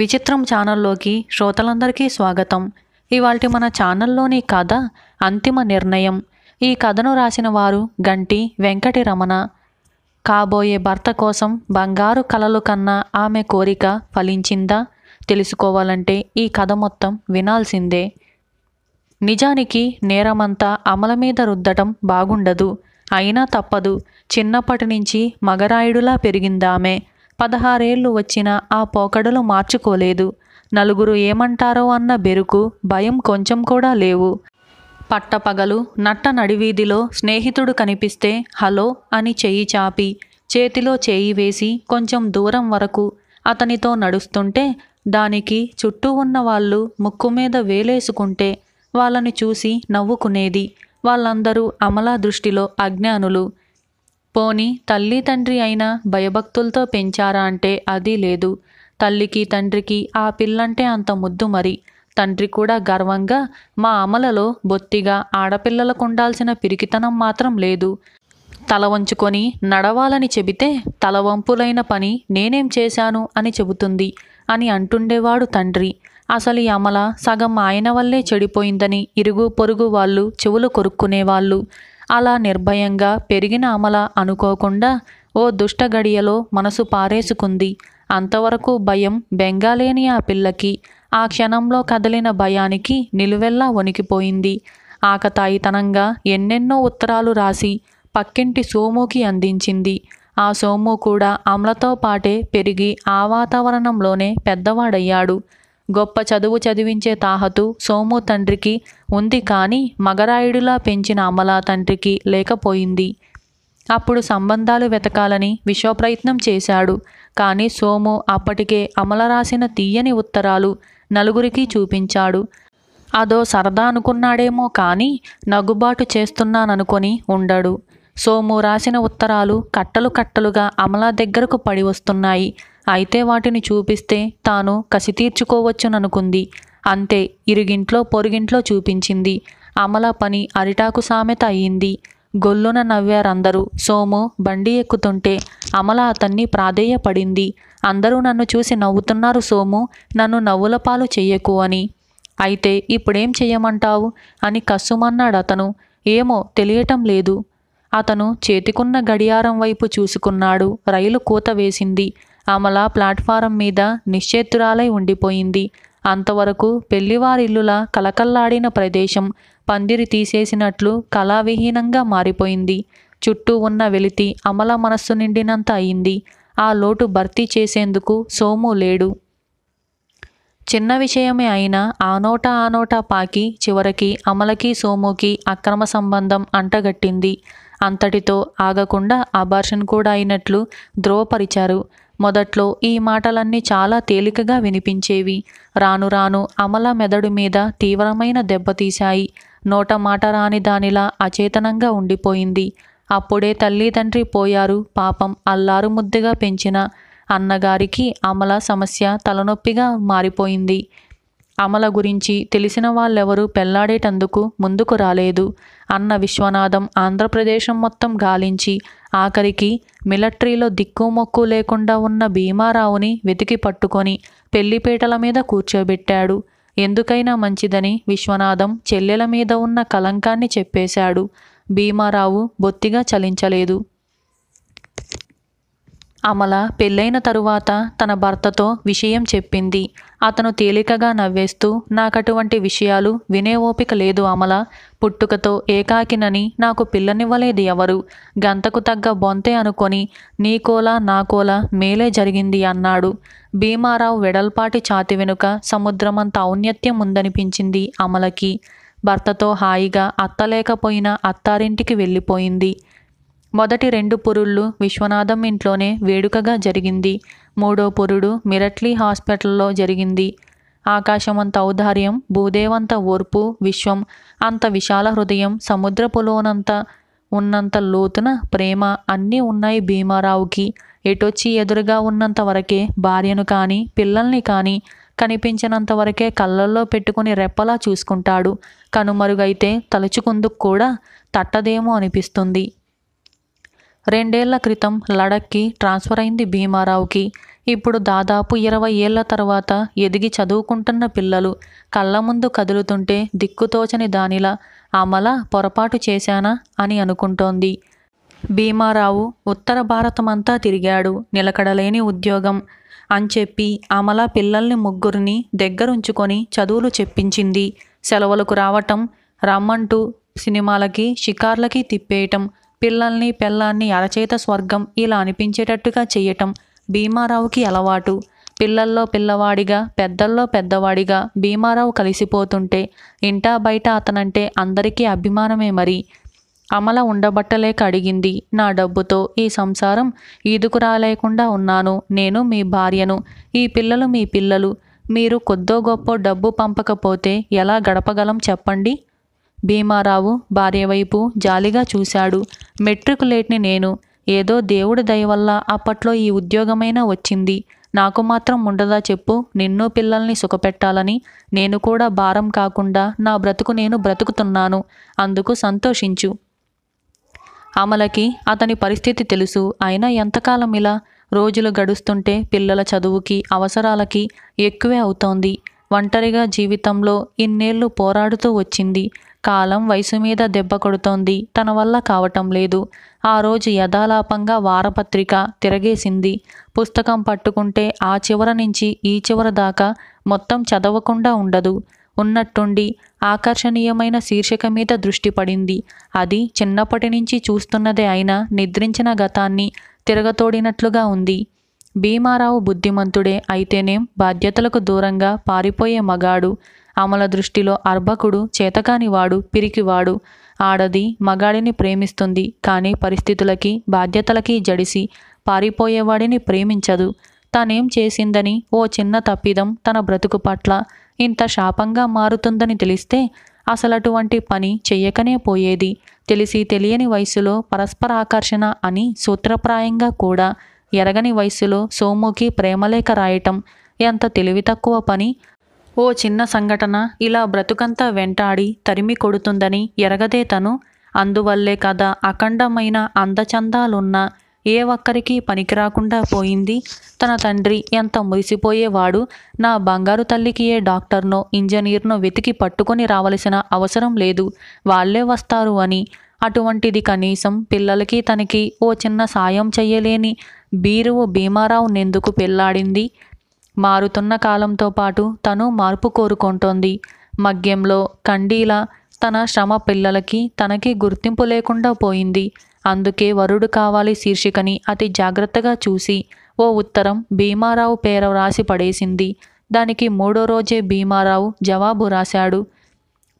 విచిత్రం ఛానల్లోకి శ్రోతలందరికీ స్వాగతం ఇవాళ మన ఛానల్లోని కథ అంతిమ నిర్ణయం ఈ కథను రాసిన వారు గంటి రమణ కాబోయే భర్త కోసం బంగారు కలలు కన్నా ఆమె కోరిక ఫలించిందా తెలుసుకోవాలంటే ఈ కథ మొత్తం వినాల్సిందే నిజానికి నేరమంతా అమల మీద రుద్దటం బాగుండదు అయినా తప్పదు చిన్నప్పటి నుంచి మగరాయుడులా పెరిగిందామె పదహారేళ్లు వచ్చినా ఆ పోకడలు మార్చుకోలేదు నలుగురు ఏమంటారో అన్న బెరుకు భయం కొంచెం కూడా లేవు పట్టపగలు నట్ట నడివీధిలో స్నేహితుడు కనిపిస్తే హలో అని చెయ్యి చాపి చేతిలో చేయి వేసి కొంచెం దూరం వరకు అతనితో నడుస్తుంటే దానికి చుట్టూ ఉన్న వాళ్ళు ముక్కు మీద వేలేసుకుంటే వాళ్ళని చూసి నవ్వుకునేది వాళ్ళందరూ అమలా దృష్టిలో అజ్ఞానులు పోని తల్లి తండ్రి అయినా భయభక్తులతో పెంచారా అంటే అది లేదు తల్లికి తండ్రికి ఆ పిల్లంటే అంత ముద్దు మరి తండ్రి కూడా గర్వంగా మా అమలలో బొత్తిగా ఆడపిల్లలకు ఉండాల్సిన పిరికితనం మాత్రం లేదు తల వంచుకొని నడవాలని చెబితే తలవంపులైన పని నేనేం చేశాను అని చెబుతుంది అని అంటుండేవాడు తండ్రి అసలు ఈ అమల సగం ఆయన వల్లే చెడిపోయిందని ఇరుగు పొరుగు వాళ్ళు చెవులు కొరుక్కునేవాళ్ళు అలా నిర్భయంగా పెరిగిన అమల అనుకోకుండా ఓ దుష్ట గడియలో మనసు పారేసుకుంది అంతవరకు భయం బెంగాలేని ఆ పిల్లకి ఆ క్షణంలో కదిలిన భయానికి నిలువెల్లా వణికిపోయింది ఆకతాయితనంగా ఎన్నెన్నో ఉత్తరాలు రాసి పక్కింటి సోముకి అందించింది ఆ సోము కూడా అమలతో పాటే పెరిగి ఆ వాతావరణంలోనే పెద్దవాడయ్యాడు గొప్ప చదువు చదివించే తాహతు సోము తండ్రికి ఉంది కానీ మగరాయుడులా పెంచిన అమలా తండ్రికి లేకపోయింది అప్పుడు సంబంధాలు వెతకాలని విశ్వప్రయత్నం చేశాడు కానీ సోము అప్పటికే అమల రాసిన తీయని ఉత్తరాలు నలుగురికి చూపించాడు అదో సరదా అనుకున్నాడేమో కానీ నగుబాటు చేస్తున్నాననుకొని ఉండడు సోము రాసిన ఉత్తరాలు కట్టలు కట్టలుగా అమలా దగ్గరకు పడి వస్తున్నాయి అయితే వాటిని చూపిస్తే తాను కసి తీర్చుకోవచ్చుననుకుంది అంతే ఇరుగింట్లో పొరుగింట్లో చూపించింది అమల పని అరిటాకు సామెత అయ్యింది గొల్లున నవ్వారందరూ సోము బండి ఎక్కుతుంటే అమల అతన్ని ప్రాధేయపడింది అందరూ నన్ను చూసి నవ్వుతున్నారు సోము నన్ను నవ్వుల పాలు చెయ్యకు అని అయితే ఇప్పుడేం చెయ్యమంటావు అని కస్సుమన్నాడు అతను ఏమో తెలియటం లేదు అతను చేతికున్న గడియారం వైపు చూసుకున్నాడు రైలు కూత వేసింది అమల ప్లాట్ఫారం మీద నిశ్చేత్తురాలై ఉండిపోయింది అంతవరకు పెళ్లివారిల్లుల కలకల్లాడిన ప్రదేశం పందిరి తీసేసినట్లు కళావిహీనంగా మారిపోయింది చుట్టూ ఉన్న వెలితి అమల మనస్సు నిండినంత అయింది ఆ లోటు భర్తీ చేసేందుకు సోము లేడు చిన్న విషయమే అయినా ఆనోట ఆనోట పాకి చివరికి అమలకి సోముకి అక్రమ సంబంధం అంటగట్టింది అంతటితో ఆగకుండా అబార్షన్ కూడా అయినట్లు ధ్రువపరిచారు మొదట్లో ఈ మాటలన్నీ చాలా తేలికగా వినిపించేవి రాను రాను అమల మెదడు మీద తీవ్రమైన దెబ్బతీశాయి నోట మాట రాని దానిలా అచేతనంగా ఉండిపోయింది అప్పుడే తల్లి తండ్రి పోయారు పాపం అల్లారు ముద్దుగా పెంచిన అన్నగారికి అమల సమస్య తలనొప్పిగా మారిపోయింది అమల గురించి తెలిసిన వాళ్ళెవరూ పెళ్లాడేటందుకు ముందుకు రాలేదు అన్న విశ్వనాథం ఆంధ్రప్రదేశం మొత్తం గాలించి ఆఖరికి మిలటరీలో మొక్కు లేకుండా ఉన్న భీమారావుని వెతికి పట్టుకొని పెళ్లిపేటల మీద కూర్చోబెట్టాడు ఎందుకైనా మంచిదని విశ్వనాథం చెల్లెల మీద ఉన్న కలంకాన్ని చెప్పేశాడు భీమారావు బొత్తిగా చలించలేదు అమల పెళ్ళైన తరువాత తన భర్తతో విషయం చెప్పింది అతను తేలికగా నవ్వేస్తూ నాకటువంటి విషయాలు వినే ఓపిక లేదు అమల పుట్టుకతో ఏకాకినని నాకు పిల్లనివ్వలేదు ఎవరు గంతకు తగ్గ బొంతే అనుకొని నీకోలా నాకోలా మేలే జరిగింది అన్నాడు భీమారావు వెడల్పాటి ఛాతి వెనుక సముద్రమంత ఔన్నత్యం ఉందనిపించింది అమలకి భర్తతో హాయిగా అత్తలేకపోయినా అత్తారింటికి వెళ్ళిపోయింది మొదటి రెండు పురుళ్ళు విశ్వనాథం ఇంట్లోనే వేడుకగా జరిగింది మూడో పురుడు మిరట్లీ హాస్పిటల్లో జరిగింది ఆకాశమంత ఔదార్యం భూదేవంత ఓర్పు విశ్వం అంత విశాల హృదయం సముద్రపులోనంత ఉన్నంత లోతున ప్రేమ అన్నీ ఉన్నాయి భీమారావుకి ఎటొచ్చి ఎదురుగా ఉన్నంత వరకే భార్యను కానీ పిల్లల్ని కానీ కనిపించినంత వరకే కళ్ళల్లో పెట్టుకుని రెప్పలా చూసుకుంటాడు కనుమరుగైతే తలుచుకుందుకు కూడా తట్టదేమో అనిపిస్తుంది రెండేళ్ల క్రితం లడక్కి ట్రాన్స్ఫర్ అయింది భీమారావుకి ఇప్పుడు దాదాపు ఇరవై ఏళ్ల తర్వాత ఎదిగి చదువుకుంటున్న పిల్లలు కళ్ళ ముందు కదులుతుంటే దిక్కుతోచని దానిలా అమల పొరపాటు చేశానా అని అనుకుంటోంది భీమారావు ఉత్తర భారతమంతా తిరిగాడు నిలకడలేని ఉద్యోగం అని చెప్పి అమల పిల్లల్ని ముగ్గురిని దగ్గరుంచుకొని చదువులు చెప్పించింది సెలవులకు రావటం రమ్మంటూ సినిమాలకి షికార్లకి తిప్పేయటం పిల్లల్ని పెళ్ళాన్ని అరచేత స్వర్గం ఇలా అనిపించేటట్టుగా చేయటం భీమారావుకి అలవాటు పిల్లల్లో పిల్లవాడిగా పెద్దల్లో పెద్దవాడిగా భీమారావు కలిసిపోతుంటే ఇంటా బయట అతనంటే అందరికీ అభిమానమే మరి అమల ఉండబట్టలేక అడిగింది నా డబ్బుతో ఈ సంసారం ఈదుకు రాలేకుండా ఉన్నాను నేను మీ భార్యను ఈ పిల్లలు మీ పిల్లలు మీరు కొద్దో గొప్ప డబ్బు పంపకపోతే ఎలా గడపగలం చెప్పండి భీమారావు భార్య వైపు జాలిగా చూశాడు మెట్రికులేట్ని నేను ఏదో దేవుడి దయ వల్ల అప్పట్లో ఈ ఉద్యోగమైనా వచ్చింది నాకు మాత్రం ఉండదా చెప్పు నిన్ను పిల్లల్ని సుఖపెట్టాలని నేను కూడా భారం కాకుండా నా బ్రతుకు నేను బ్రతుకుతున్నాను అందుకు సంతోషించు అమలకి అతని పరిస్థితి తెలుసు అయినా ఎంతకాలం ఇలా రోజులు గడుస్తుంటే పిల్లల చదువుకి అవసరాలకి ఎక్కువే అవుతోంది ఒంటరిగా జీవితంలో ఇన్నేళ్లు పోరాడుతూ వచ్చింది కాలం వయసు మీద దెబ్బ కొడుతోంది తన వల్ల కావటం లేదు ఆ రోజు యథాలాపంగా వారపత్రిక తిరగేసింది పుస్తకం పట్టుకుంటే ఆ చివర నుంచి ఈ చివర దాకా మొత్తం చదవకుండా ఉండదు ఉన్నట్టుండి ఆకర్షణీయమైన శీర్షిక మీద దృష్టి పడింది అది చిన్నప్పటి నుంచి చూస్తున్నదే అయినా నిద్రించిన గతాన్ని తిరగతోడినట్లుగా ఉంది భీమారావు బుద్ధిమంతుడే అయితేనేం బాధ్యతలకు దూరంగా పారిపోయే మగాడు అమల దృష్టిలో అర్భకుడు చేతకానివాడు పిరికివాడు ఆడది మగాడిని ప్రేమిస్తుంది కానీ పరిస్థితులకి బాధ్యతలకి జడిసి పారిపోయేవాడిని ప్రేమించదు తనేం చేసిందని ఓ చిన్న తప్పిదం తన బ్రతుకు పట్ల ఇంత శాపంగా మారుతుందని తెలిస్తే అసలటువంటి పని చెయ్యకనే పోయేది తెలిసి తెలియని వయసులో పరస్పరాకర్షణ అని సూత్రప్రాయంగా కూడా ఎరగని వయసులో సోముకి ప్రేమలేఖ రాయటం ఎంత తెలివి తక్కువ పని ఓ చిన్న సంఘటన ఇలా బ్రతుకంతా వెంటాడి తరిమి కొడుతుందని ఎరగదే తను అందువల్లే కదా అఖండమైన అందచందాలున్న ఏ ఒక్కరికి పనికిరాకుండా పోయింది తన తండ్రి ఎంత మురిసిపోయేవాడు నా బంగారు తల్లికి ఏ డాక్టర్నో ఇంజనీర్నో వెతికి పట్టుకొని రావలసిన అవసరం లేదు వాళ్లే వస్తారు అని అటువంటిది కనీసం పిల్లలకి తనకి ఓ చిన్న సాయం చెయ్యలేని బీరువు భీమారావు నెందుకు పెళ్లాడింది మారుతున్న కాలంతో పాటు తను మార్పు కోరుకుంటోంది మగ్యంలో కండీల తన శ్రమ పిల్లలకి తనకి గుర్తింపు లేకుండా పోయింది అందుకే వరుడు కావాలి శీర్షికని అతి జాగ్రత్తగా చూసి ఓ ఉత్తరం భీమారావు పేర వ్రాసి పడేసింది దానికి మూడో రోజే భీమారావు జవాబు రాశాడు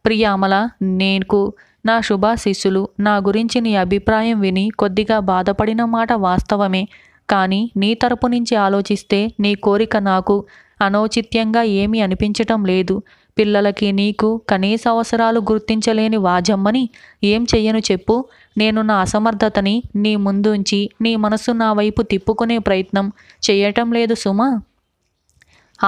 ప్రియామల నేను నా శుభాశిస్సులు నా గురించి నీ అభిప్రాయం విని కొద్దిగా బాధపడిన మాట వాస్తవమే కానీ నీ తరపు నుంచి ఆలోచిస్తే నీ కోరిక నాకు అనౌచిత్యంగా ఏమీ అనిపించటం లేదు పిల్లలకి నీకు కనీస అవసరాలు గుర్తించలేని వాజమ్మని ఏం చెయ్యను చెప్పు నేను నా అసమర్థతని నీ ముందుంచి నీ మనసు నా వైపు తిప్పుకునే ప్రయత్నం చేయటం లేదు సుమా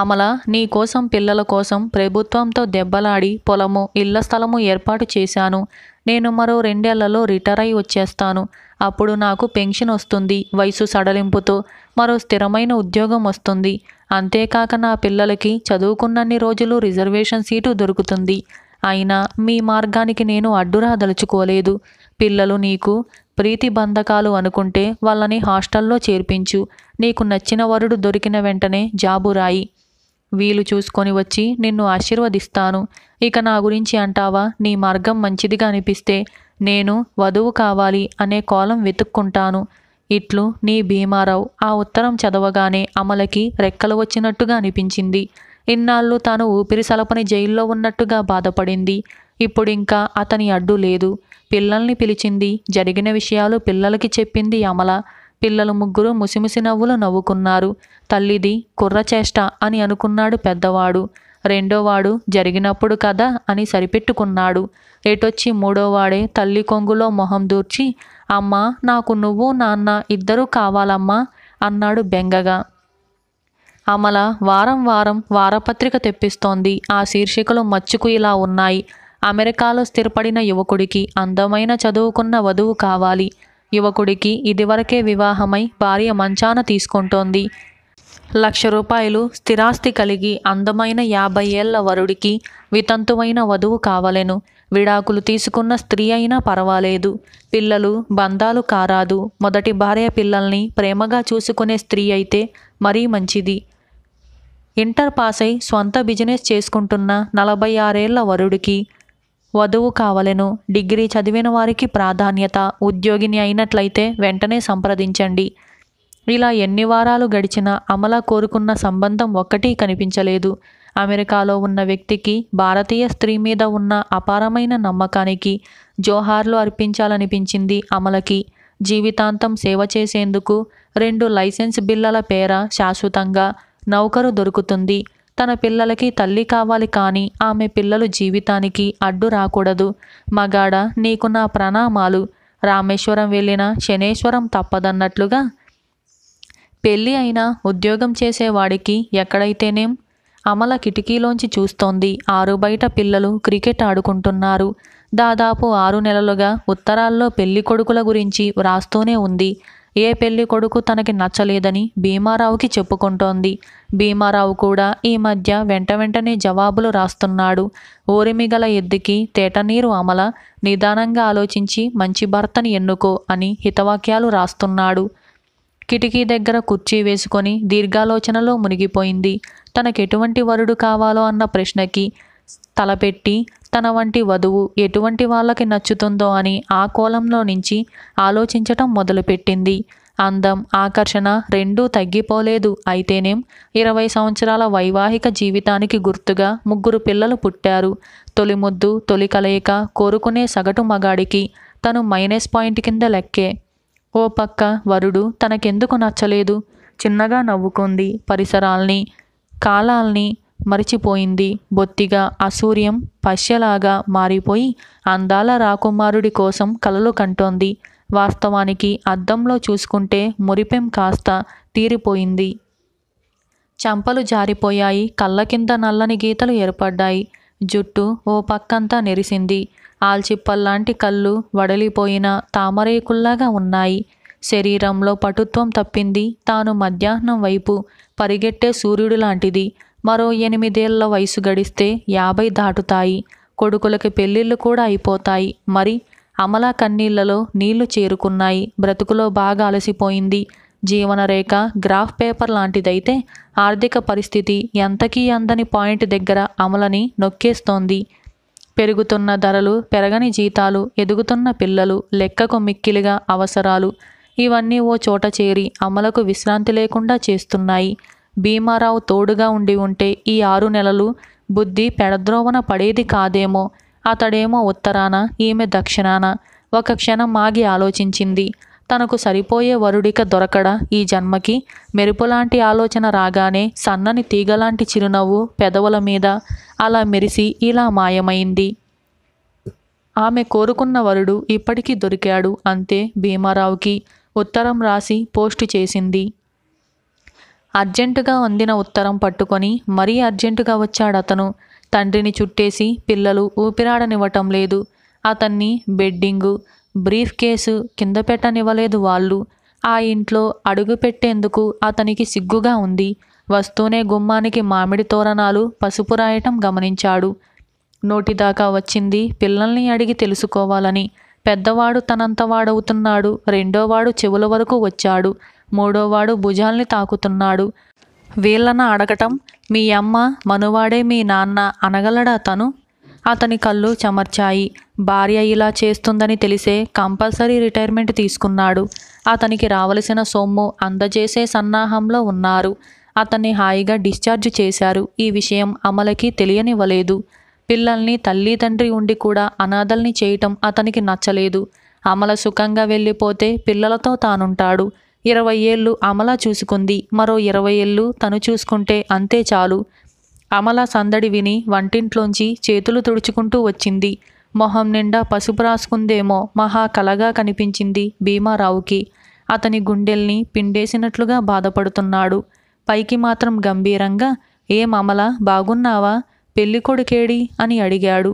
అమల నీకోసం పిల్లల కోసం ప్రభుత్వంతో దెబ్బలాడి పొలము ఇళ్ల స్థలము ఏర్పాటు చేశాను నేను మరో రెండేళ్లలో రిటైర్ అయి వచ్చేస్తాను అప్పుడు నాకు పెన్షన్ వస్తుంది వయసు సడలింపుతో మరో స్థిరమైన ఉద్యోగం వస్తుంది అంతేకాక నా పిల్లలకి చదువుకున్నన్ని రోజులు రిజర్వేషన్ సీటు దొరుకుతుంది అయినా మీ మార్గానికి నేను అడ్డురాదలుచుకోలేదు పిల్లలు నీకు ప్రీతి బంధకాలు అనుకుంటే వాళ్ళని హాస్టల్లో చేర్పించు నీకు నచ్చిన వరుడు దొరికిన వెంటనే జాబు రాయి వీలు చూసుకొని వచ్చి నిన్ను ఆశీర్వదిస్తాను ఇక నా గురించి అంటావా నీ మార్గం మంచిదిగా అనిపిస్తే నేను వధువు కావాలి అనే కోలం వెతుక్కుంటాను ఇట్లు నీ భీమారావు ఆ ఉత్తరం చదవగానే అమలకి రెక్కలు వచ్చినట్టుగా అనిపించింది ఇన్నాళ్ళు తాను ఊపిరి సలపని జైల్లో ఉన్నట్టుగా బాధపడింది ఇప్పుడింకా అతని అడ్డు లేదు పిల్లల్ని పిలిచింది జరిగిన విషయాలు పిల్లలకి చెప్పింది అమల పిల్లలు ముగ్గురు ముసిముసి నవ్వులు నవ్వుకున్నారు తల్లిది కుర్రచేష్ట అని అనుకున్నాడు పెద్దవాడు రెండోవాడు జరిగినప్పుడు కదా అని సరిపెట్టుకున్నాడు ఎటొచ్చి మూడోవాడే తల్లి కొంగులో మొహం దూర్చి అమ్మా నాకు నువ్వు నాన్న ఇద్దరూ కావాలమ్మా అన్నాడు బెంగగా అమల వారం వారం వారపత్రిక తెప్పిస్తోంది ఆ శీర్షికలు మచ్చుకు ఇలా ఉన్నాయి అమెరికాలో స్థిరపడిన యువకుడికి అందమైన చదువుకున్న వధువు కావాలి యువకుడికి ఇదివరకే వివాహమై భార్య మంచాన తీసుకుంటోంది లక్ష రూపాయలు స్థిరాస్తి కలిగి అందమైన యాభై ఏళ్ల వరుడికి వితంతువైన వధువు కావలెను విడాకులు తీసుకున్న స్త్రీ అయినా పర్వాలేదు పిల్లలు బంధాలు కారాదు మొదటి భార్య పిల్లల్ని ప్రేమగా చూసుకునే స్త్రీ అయితే మరీ మంచిది ఇంటర్ పాస్ అయి స్వంత బిజినెస్ చేసుకుంటున్న నలభై ఆరేళ్ల వరుడికి వధువు కావలెను డిగ్రీ చదివిన వారికి ప్రాధాన్యత ఉద్యోగిని అయినట్లయితే వెంటనే సంప్రదించండి ఇలా ఎన్ని వారాలు గడిచినా అమల కోరుకున్న సంబంధం ఒక్కటి కనిపించలేదు అమెరికాలో ఉన్న వ్యక్తికి భారతీయ స్త్రీ మీద ఉన్న అపారమైన నమ్మకానికి జోహార్లు అర్పించాలనిపించింది అమలకి జీవితాంతం సేవ చేసేందుకు రెండు లైసెన్స్ బిల్లల పేర శాశ్వతంగా నౌకరు దొరుకుతుంది తన పిల్లలకి తల్లి కావాలి కానీ ఆమె పిల్లలు జీవితానికి అడ్డు రాకూడదు మగాడ నీకు నా ప్రణామాలు రామేశ్వరం వెళ్ళిన శనేశ్వరం తప్పదన్నట్లుగా పెళ్ళి అయినా ఉద్యోగం చేసేవాడికి ఎక్కడైతేనేం అమల కిటికీలోంచి చూస్తోంది ఆరు బయట పిల్లలు క్రికెట్ ఆడుకుంటున్నారు దాదాపు ఆరు నెలలుగా ఉత్తరాల్లో పెళ్లి కొడుకుల గురించి వ్రాస్తూనే ఉంది ఏ పెళ్లి కొడుకు తనకి నచ్చలేదని భీమారావుకి చెప్పుకుంటోంది భీమారావు కూడా ఈ మధ్య వెంట వెంటనే జవాబులు రాస్తున్నాడు ఊరిమిగల ఎద్దుకి తేటనీరు అమల నిదానంగా ఆలోచించి మంచి భర్తని ఎన్నుకో అని హితవాక్యాలు రాస్తున్నాడు కిటికీ దగ్గర కుర్చీ వేసుకొని దీర్ఘాలోచనలో మునిగిపోయింది తనకెటువంటి వరుడు కావాలో అన్న ప్రశ్నకి తలపెట్టి తన వంటి వధువు ఎటువంటి వాళ్ళకి నచ్చుతుందో అని ఆ కోలంలో నుంచి ఆలోచించటం మొదలుపెట్టింది అందం ఆకర్షణ రెండూ తగ్గిపోలేదు అయితేనేం ఇరవై సంవత్సరాల వైవాహిక జీవితానికి గుర్తుగా ముగ్గురు పిల్లలు పుట్టారు తొలి ముద్దు తొలి కలయిక కోరుకునే సగటు మగాడికి తను మైనస్ పాయింట్ కింద లెక్కే ఓ పక్క వరుడు తనకెందుకు నచ్చలేదు చిన్నగా నవ్వుకుంది పరిసరాల్ని కాలాల్ని మరిచిపోయింది బొత్తిగా అసూర్యం పశ్యలాగా మారిపోయి అందాల రాకుమారుడి కోసం కలలు కంటోంది వాస్తవానికి అద్దంలో చూసుకుంటే మురిపెం కాస్త తీరిపోయింది చంపలు జారిపోయాయి కళ్ళ కింద నల్లని గీతలు ఏర్పడ్డాయి జుట్టు ఓ పక్కంతా నెరిసింది ఆల్చిప్పల్లాంటి కళ్ళు వడలిపోయిన తామరేకుల్లాగా ఉన్నాయి శరీరంలో పటుత్వం తప్పింది తాను మధ్యాహ్నం వైపు పరిగెట్టే సూర్యుడు లాంటిది మరో ఎనిమిదేళ్ల వయసు గడిస్తే యాభై దాటుతాయి కొడుకులకి పెళ్ళిళ్ళు కూడా అయిపోతాయి మరి అమలా కన్నీళ్లలో నీళ్లు చేరుకున్నాయి బ్రతుకులో బాగా అలసిపోయింది జీవనరేఖ గ్రాఫ్ పేపర్ లాంటిదైతే ఆర్థిక పరిస్థితి ఎంతకీ అందని పాయింట్ దగ్గర అమలని నొక్కేస్తోంది పెరుగుతున్న ధరలు పెరగని జీతాలు ఎదుగుతున్న పిల్లలు లెక్కకు మిక్కిలిగా అవసరాలు ఇవన్నీ ఓ చోట చేరి అమలకు విశ్రాంతి లేకుండా చేస్తున్నాయి భీమారావు తోడుగా ఉండి ఉంటే ఈ ఆరు నెలలు బుద్ధి పెడద్రోవన పడేది కాదేమో అతడేమో ఉత్తరాన ఈమె దక్షిణాన ఒక క్షణం మాగి ఆలోచించింది తనకు సరిపోయే వరుడిక దొరకడ ఈ జన్మకి మెరుపులాంటి ఆలోచన రాగానే సన్నని తీగలాంటి చిరునవ్వు పెదవుల మీద అలా మెరిసి ఇలా మాయమైంది ఆమె కోరుకున్న వరుడు ఇప్పటికీ దొరికాడు అంతే భీమారావుకి ఉత్తరం రాసి పోస్టు చేసింది అర్జెంటుగా అందిన ఉత్తరం పట్టుకొని మరీ అర్జెంటుగా వచ్చాడతను తండ్రిని చుట్టేసి పిల్లలు ఊపిరాడనివ్వటం లేదు అతన్ని బెడ్డింగు బ్రీఫ్ కేసు కింద పెట్టనివ్వలేదు వాళ్ళు ఆ ఇంట్లో అడుగు పెట్టేందుకు అతనికి సిగ్గుగా ఉంది వస్తూనే గుమ్మానికి మామిడి తోరణాలు పసుపు రాయటం గమనించాడు నోటిదాకా వచ్చింది పిల్లల్ని అడిగి తెలుసుకోవాలని పెద్దవాడు తనంతవాడవుతున్నాడు రెండోవాడు చెవుల వరకు వచ్చాడు మూడోవాడు భుజాల్ని తాకుతున్నాడు వీళ్ళన అడగటం మీ అమ్మ మనువాడే మీ నాన్న అనగలడా తను అతని కళ్ళు చమర్చాయి భార్య ఇలా చేస్తుందని తెలిసే కంపల్సరీ రిటైర్మెంట్ తీసుకున్నాడు అతనికి రావలసిన సొమ్ము అందజేసే సన్నాహంలో ఉన్నారు అతన్ని హాయిగా డిశ్చార్జ్ చేశారు ఈ విషయం అమలకి తెలియనివ్వలేదు పిల్లల్ని తల్లి తండ్రి ఉండి కూడా అనాథల్ని చేయటం అతనికి నచ్చలేదు అమల సుఖంగా వెళ్ళిపోతే పిల్లలతో తానుంటాడు ఇరవై ఏళ్ళు అమల చూసుకుంది మరో ఇరవై ఏళ్ళు తను చూసుకుంటే అంతే చాలు అమల సందడి విని వంటింట్లోంచి చేతులు తుడుచుకుంటూ వచ్చింది మొహం నిండా పసుపు రాసుకుందేమో మహా కలగా కనిపించింది భీమారావుకి అతని గుండెల్ని పిండేసినట్లుగా బాధపడుతున్నాడు పైకి మాత్రం గంభీరంగా ఏం అమల బాగున్నావా పెళ్ళికొడుకేడి అని అడిగాడు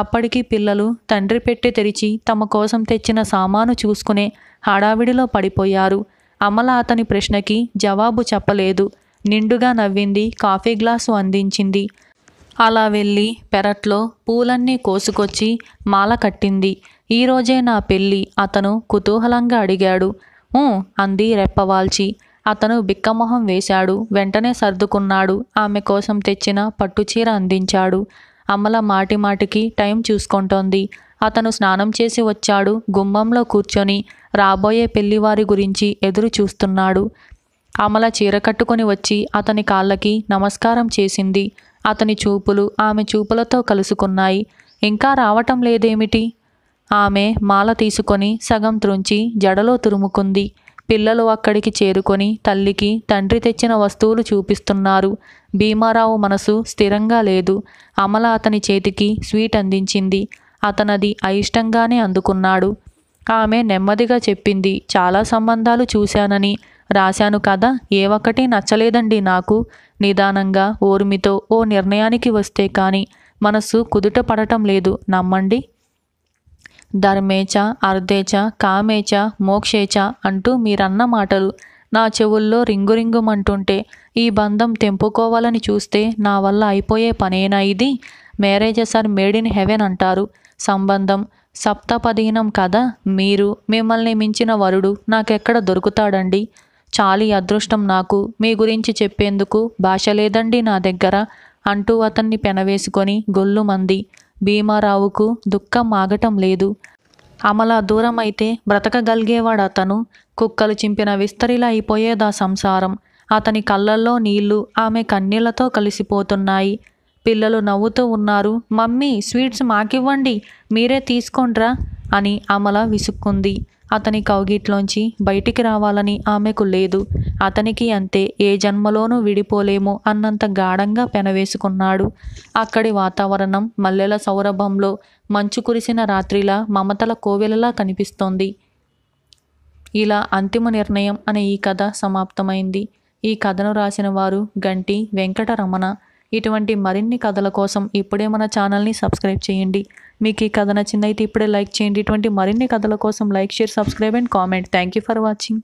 అప్పటికి పిల్లలు తండ్రి పెట్టి తెరిచి తమ కోసం తెచ్చిన సామాను చూసుకునే హడావిడిలో పడిపోయారు అమల అతని ప్రశ్నకి జవాబు చెప్పలేదు నిండుగా నవ్వింది కాఫీ గ్లాసు అందించింది అలా వెళ్ళి పెరట్లో పూలన్నీ కోసుకొచ్చి మాల కట్టింది ఈరోజే నా పెళ్ళి అతను కుతూహలంగా అడిగాడు అంది రెప్పవాల్చి అతను బిక్కమొహం వేశాడు వెంటనే సర్దుకున్నాడు ఆమె కోసం తెచ్చిన పట్టుచీర అందించాడు అమ్మల మాటి మాటికి టైం చూసుకుంటోంది అతను స్నానం చేసి వచ్చాడు గుమ్మంలో కూర్చొని రాబోయే పెళ్లివారి గురించి ఎదురు చూస్తున్నాడు అమల చీర కట్టుకుని వచ్చి అతని కాళ్ళకి నమస్కారం చేసింది అతని చూపులు ఆమె చూపులతో కలుసుకున్నాయి ఇంకా రావటం లేదేమిటి ఆమె మాల తీసుకొని సగం త్రుంచి జడలో తురుముకుంది పిల్లలు అక్కడికి చేరుకొని తల్లికి తండ్రి తెచ్చిన వస్తువులు చూపిస్తున్నారు భీమారావు మనసు స్థిరంగా లేదు అమల అతని చేతికి స్వీట్ అందించింది అతనది అయిష్టంగానే అందుకున్నాడు ఆమె నెమ్మదిగా చెప్పింది చాలా సంబంధాలు చూశానని రాశాను కదా ఏ ఒక్కటి నచ్చలేదండి నాకు నిదానంగా ఓర్మితో ఓ నిర్ణయానికి వస్తే కానీ మనసు కుదుట పడటం లేదు నమ్మండి ధర్మేచ అర్ధేచ కామేచ మోక్షేచ అంటూ మీరన్న మాటలు నా చెవుల్లో రింగురింగుమంటుంటే ఈ బంధం తెంపుకోవాలని చూస్తే నా వల్ల అయిపోయే పనేనా ఇది marriages are made in heaven అంటారు సంబంధం సప్తపదీనం కదా మీరు మిమ్మల్ని మించిన వరుడు నాకెక్కడ దొరుకుతాడండి చాలీ అదృష్టం నాకు మీ గురించి చెప్పేందుకు భాష లేదండి నా దగ్గర అంటూ అతన్ని పెనవేసుకొని గొల్లుమంది భీమారావుకు దుఃఖం ఆగటం లేదు అమల దూరమైతే అతను కుక్కలు చింపిన విస్తరిలా అయిపోయేదా సంసారం అతని కళ్ళల్లో నీళ్లు ఆమె కన్నీళ్లతో కలిసిపోతున్నాయి పిల్లలు నవ్వుతూ ఉన్నారు మమ్మీ స్వీట్స్ మాకివ్వండి మీరే తీసుకోండ్రా అని అమల విసుక్కుంది అతని కౌగిట్లోంచి బయటికి రావాలని ఆమెకు లేదు అతనికి అంతే ఏ జన్మలోనూ విడిపోలేము అన్నంత గాఢంగా పెనవేసుకున్నాడు అక్కడి వాతావరణం మల్లెల సౌరభంలో మంచు కురిసిన రాత్రిలా మమతల కోవెలలా కనిపిస్తోంది ఇలా అంతిమ నిర్ణయం అనే ఈ కథ సమాప్తమైంది ఈ కథను రాసిన వారు గంటి వెంకటరమణ ఇటువంటి మరిన్ని కథల కోసం ఇప్పుడే మన ఛానల్ని సబ్స్క్రైబ్ చేయండి మీకు ఈ కథ నచ్చిందైతే ఇప్పుడే లైక్ చేయండి ఇటువంటి మరిన్ని కథల కోసం like share subscribe and comment thank you for watching